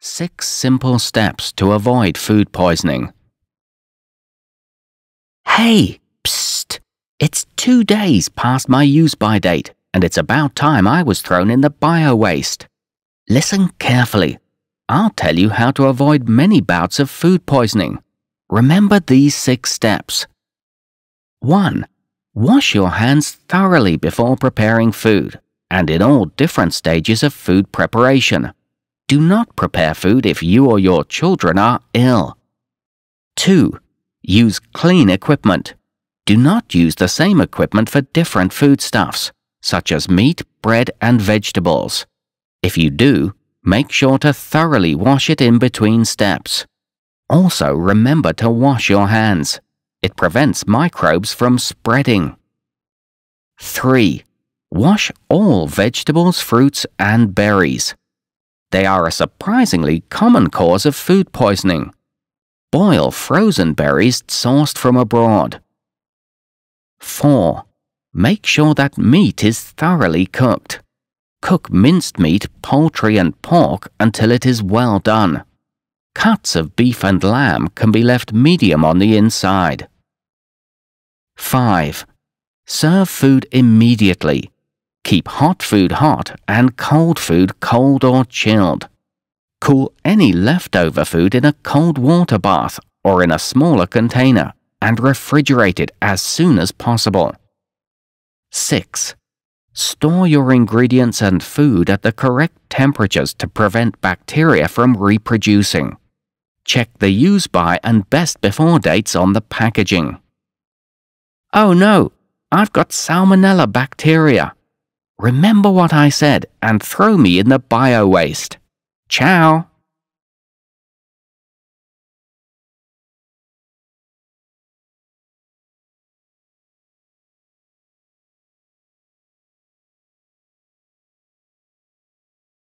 Six simple steps to avoid food poisoning. Hey, psst! It's two days past my use by date, and it's about time I was thrown in the bio waste. Listen carefully. I'll tell you how to avoid many bouts of food poisoning. Remember these six steps 1. Wash your hands thoroughly before preparing food, and in all different stages of food preparation. Do not prepare food if you or your children are ill. 2. Use clean equipment. Do not use the same equipment for different foodstuffs, such as meat, bread, and vegetables. If you do, make sure to thoroughly wash it in between steps. Also, remember to wash your hands. It prevents microbes from spreading. 3. Wash all vegetables, fruits, and berries. They are a surprisingly common cause of food poisoning. Boil frozen berries sourced from abroad. 4. Make sure that meat is thoroughly cooked. Cook minced meat, poultry, and pork until it is well done. Cuts of beef and lamb can be left medium on the inside. 5. Serve food immediately Keep hot food hot and cold food cold or chilled. Cool any leftover food in a cold water bath or in a smaller container and refrigerate it as soon as possible. 6. Store your ingredients and food at the correct temperatures to prevent bacteria from reproducing. Check the use by and best before dates on the packaging. Oh no, I've got salmonella bacteria. Remember what I said and throw me in the bio waste. Ciao!